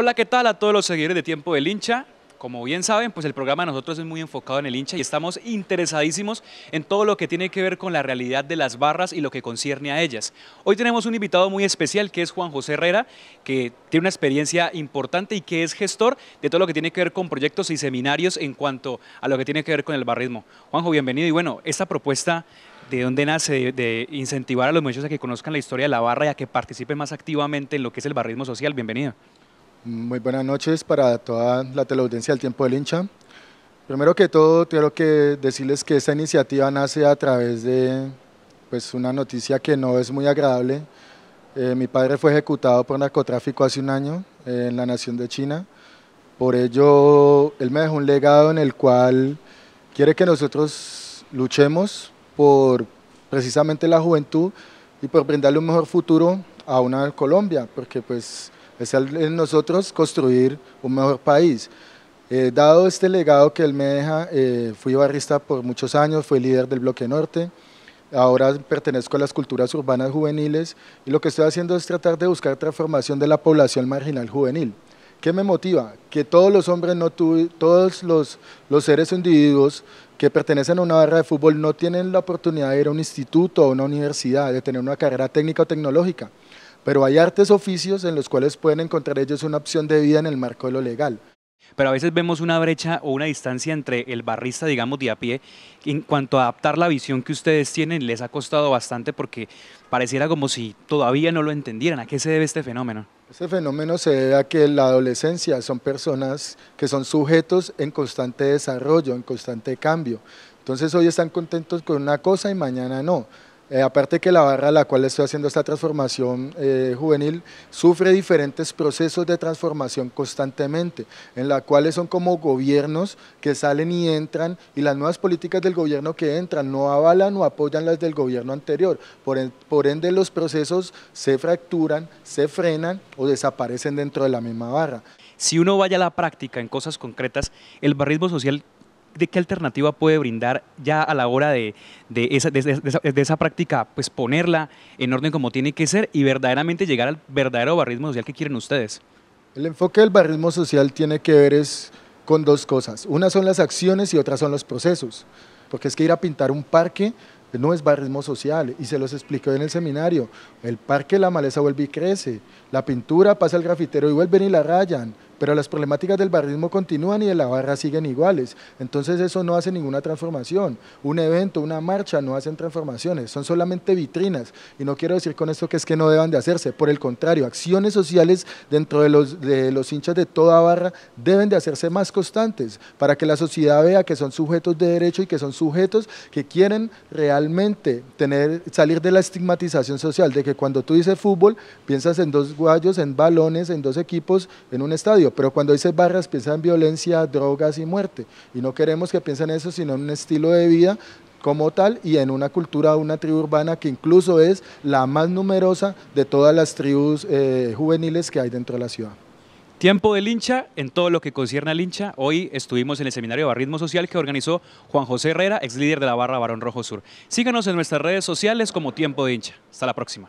Hola, ¿qué tal a todos los seguidores de Tiempo del Hincha? Como bien saben, pues el programa de nosotros es muy enfocado en el hincha y estamos interesadísimos en todo lo que tiene que ver con la realidad de las barras y lo que concierne a ellas. Hoy tenemos un invitado muy especial que es Juan José Herrera, que tiene una experiencia importante y que es gestor de todo lo que tiene que ver con proyectos y seminarios en cuanto a lo que tiene que ver con el barrismo. Juanjo, bienvenido y bueno, esta propuesta de dónde nace de, incentivar a los muchachos a que conozcan la historia de la barra y a que participen más activamente en lo que es el barrismo social. Bienvenido. Muy buenas noches para toda la teleaudiencia del Tiempo del Hincha. Primero que todo, quiero que decirles que esta iniciativa nace a través de pues, una noticia que no es muy agradable. Eh, mi padre fue ejecutado por narcotráfico hace un año eh, en la nación de China. Por ello, él me dejó un legado en el cual quiere que nosotros luchemos por precisamente la juventud y por brindarle un mejor futuro a una Colombia, porque pues es en nosotros construir un mejor país. Eh, dado este legado que él me deja, eh, fui barrista por muchos años, fui líder del Bloque Norte, ahora pertenezco a las culturas urbanas juveniles y lo que estoy haciendo es tratar de buscar transformación de la población marginal juvenil. ¿Qué me motiva? Que todos los hombres, todos los, los seres individuos que pertenecen a una barra de fútbol no tienen la oportunidad de ir a un instituto o a una universidad, de tener una carrera técnica o tecnológica pero hay artes oficios en los cuales pueden encontrar ellos una opción de vida en el marco de lo legal. Pero a veces vemos una brecha o una distancia entre el barrista, digamos, de a pie, en cuanto a adaptar la visión que ustedes tienen, les ha costado bastante porque pareciera como si todavía no lo entendieran. ¿A qué se debe este fenómeno? Este fenómeno se debe a que la adolescencia son personas que son sujetos en constante desarrollo, en constante cambio. Entonces hoy están contentos con una cosa y mañana no. Eh, aparte que la barra a la cual estoy haciendo esta transformación eh, juvenil sufre diferentes procesos de transformación constantemente, en la cuales son como gobiernos que salen y entran y las nuevas políticas del gobierno que entran no avalan o apoyan las del gobierno anterior. Por, por ende los procesos se fracturan, se frenan o desaparecen dentro de la misma barra. Si uno vaya a la práctica en cosas concretas, el barrismo social de qué alternativa puede brindar ya a la hora de, de, esa, práctica, pues ponerla en orden como tiene que ser y verdaderamente llegar al verdadero barrismo social que quieren ustedes? El enfoque del barrismo social tiene que ver es con dos cosas. Una son las acciones y otra son los procesos. Porque es que ir a pintar un parque no es barrismo social y se los expliqué en el seminario. El parque la maleza vuelve y crece, la pintura pasa al grafitero y vuelven y la rayan, pero las problemáticas del barrismo continúan y de la barra siguen iguales. Entonces eso no hace ninguna transformación. Un evento, una marcha no hacen transformaciones, son solamente vitrinas. Y no quiero decir con esto que es que no deban de hacerse, por el contrario, acciones sociales dentro de los, de los hinchas de toda barra deben de hacerse más constantes para que la sociedad vea que son sujetos de derecho y que son sujetos que quieren realmente tener, salir de la estigmatización social, de que cuando tú dices fútbol, piensas en dos guayos, en balones, en dos equipos, en un estadio pero cuando dice barras piensa en violencia, drogas y muerte. Y no queremos que piensen eso, sino en un estilo de vida como tal y en una cultura, una tribu urbana que incluso es la más numerosa de todas las tribus eh, juveniles que hay dentro de la ciudad. Tiempo del hincha, en todo lo que concierne al hincha, hoy estuvimos en el seminario de barrismo social que organizó Juan José Herrera, ex líder de la barra Barón Rojo Sur. Síganos en nuestras redes sociales como Tiempo de hincha. Hasta la próxima.